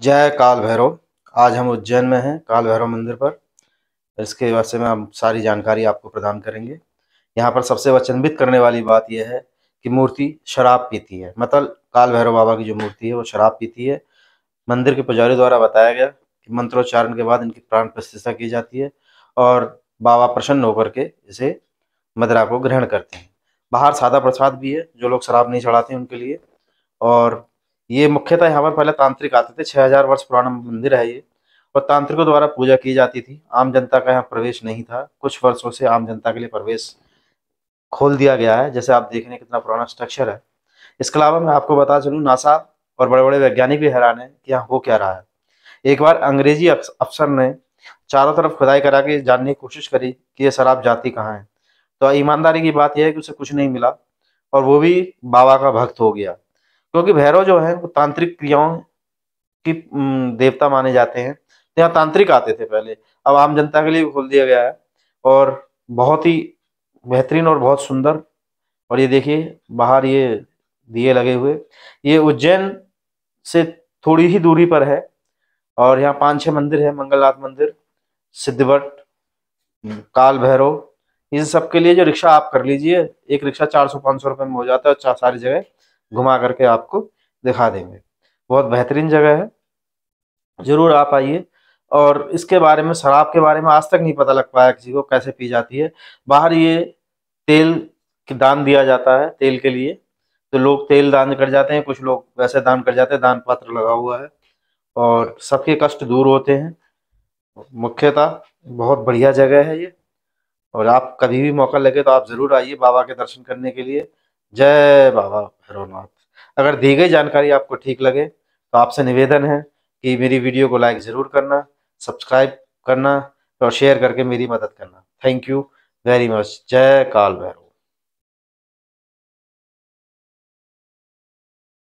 जय काल भैरव आज हम उज्जैन में हैं काल भैरव मंदिर पर इसके वास्ते में हम सारी जानकारी आपको प्रदान करेंगे यहाँ पर सबसे वचनबित करने वाली बात यह है कि मूर्ति शराब पीती है मतलब काल भैरव बाबा की जो मूर्ति है वो शराब पीती है मंदिर के पुजारी द्वारा बताया गया कि मंत्रोच्चारण के बाद इनकी प्राण प्रतिष्ठा की जाती है और बाबा प्रसन्न होकर के इसे मदरा को ग्रहण करते हैं बाहर सादा प्रसाद भी है जो लोग शराब नहीं चढ़ाते उनके लिए और ये मुख्यतः यहाँ पर पहले तांत्रिक आते थे 6000 वर्ष पुराना मंदिर है ये और तांत्रिकों द्वारा पूजा की जाती थी आम जनता का यहाँ प्रवेश नहीं था कुछ वर्षों से आम जनता के लिए प्रवेश खोल दिया गया है जैसे आप देख रहे हैं कितना पुराना स्ट्रक्चर है इसके अलावा मैं आपको बता चलूँ नासा और बड़े बड़े वैज्ञानिक भी हैरान है कि यहाँ हो क्या रहा है एक बार अंग्रेजी अफसर ने चारों तरफ खुदाई करा के जानने की कोशिश करी कि ये शराब जाती कहाँ है तो ईमानदारी की बात यह है कि उसे कुछ नहीं मिला और वो भी बाबा का भक्त हो गया क्योंकि भैरव जो है वो तांत्रिक क्रियाओं की देवता माने जाते हैं तो यहाँ तांत्रिक आते थे पहले अब आम जनता के लिए खोल दिया गया है और बहुत ही बेहतरीन और बहुत सुंदर और ये देखिए बाहर ये दिए लगे हुए ये उज्जैन से थोड़ी ही दूरी पर है और यहाँ पांच छह मंदिर है मंगलनाथ मंदिर सिद्धवट काल भैरव इन सब के लिए जो रिक्शा आप कर लीजिए एक रिक्शा चार सौ पांच सौ रुपए में हो जाता है सारी जगह घुमा करके आपको दिखा देंगे बहुत बेहतरीन जगह है ज़रूर आप आइए और इसके बारे में शराब के बारे में आज तक नहीं पता लग पाया किसी को कैसे पी जाती है बाहर ये तेल दान दिया जाता है तेल के लिए तो लोग तेल दान कर जाते हैं कुछ लोग वैसे दान कर जाते हैं दान पात्र लगा हुआ है और सबके कष्ट दूर होते हैं मुख्यतः बहुत बढ़िया जगह है ये और आप कभी भी मौका लगे तो आप ज़रूर आइए बाबा के दर्शन करने के लिए जय बाबा भैरवनाथ अगर दी गई जानकारी आपको ठीक लगे तो आपसे निवेदन है कि मेरी वीडियो को लाइक ज़रूर करना सब्सक्राइब करना और शेयर करके मेरी मदद करना थैंक यू वेरी मच जय काल भैरव